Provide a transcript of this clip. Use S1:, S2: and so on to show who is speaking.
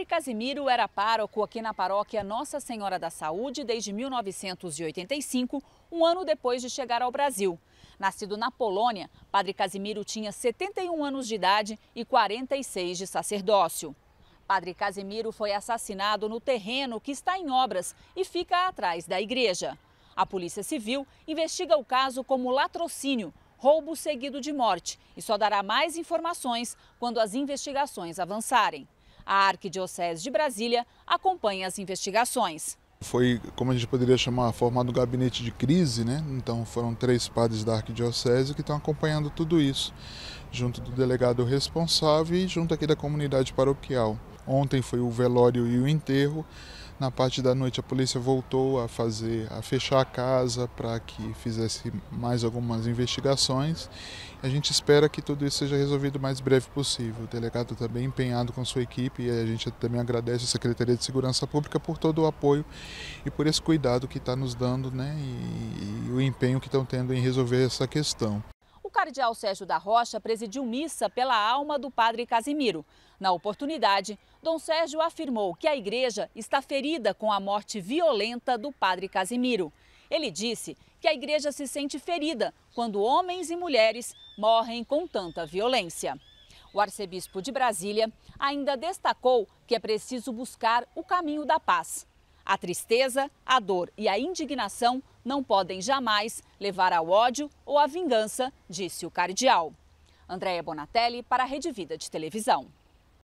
S1: Padre Casimiro era pároco aqui na paróquia Nossa Senhora da Saúde desde 1985, um ano depois de chegar ao Brasil. Nascido na Polônia, Padre Casimiro tinha 71 anos de idade e 46 de sacerdócio. Padre Casimiro foi assassinado no terreno que está em obras e fica atrás da igreja. A Polícia Civil investiga o caso como latrocínio, roubo seguido de morte, e só dará mais informações quando as investigações avançarem. A Arquidiocese de Brasília acompanha as investigações.
S2: Foi, como a gente poderia chamar, formado um gabinete de crise, né? Então foram três padres da Arquidiocese que estão acompanhando tudo isso, junto do delegado responsável e junto aqui da comunidade paroquial. Ontem foi o velório e o enterro. Na parte da noite a polícia voltou a fazer, a fechar a casa para que fizesse mais algumas investigações. A gente espera que tudo isso seja resolvido o mais breve possível. O delegado está bem empenhado com sua equipe e a gente também agradece a Secretaria de Segurança Pública por todo o apoio e por esse cuidado que está nos dando né, e, e o empenho que estão tendo em resolver essa questão
S1: cardeal Sérgio da Rocha presidiu missa pela alma do padre Casimiro. Na oportunidade, Dom Sérgio afirmou que a igreja está ferida com a morte violenta do padre Casimiro. Ele disse que a igreja se sente ferida quando homens e mulheres morrem com tanta violência. O arcebispo de Brasília ainda destacou que é preciso buscar o caminho da paz a tristeza, a dor e a indignação não podem jamais levar ao ódio ou à vingança, disse o cardeal. Andréia Bonatelli para a Rede Vida de Televisão.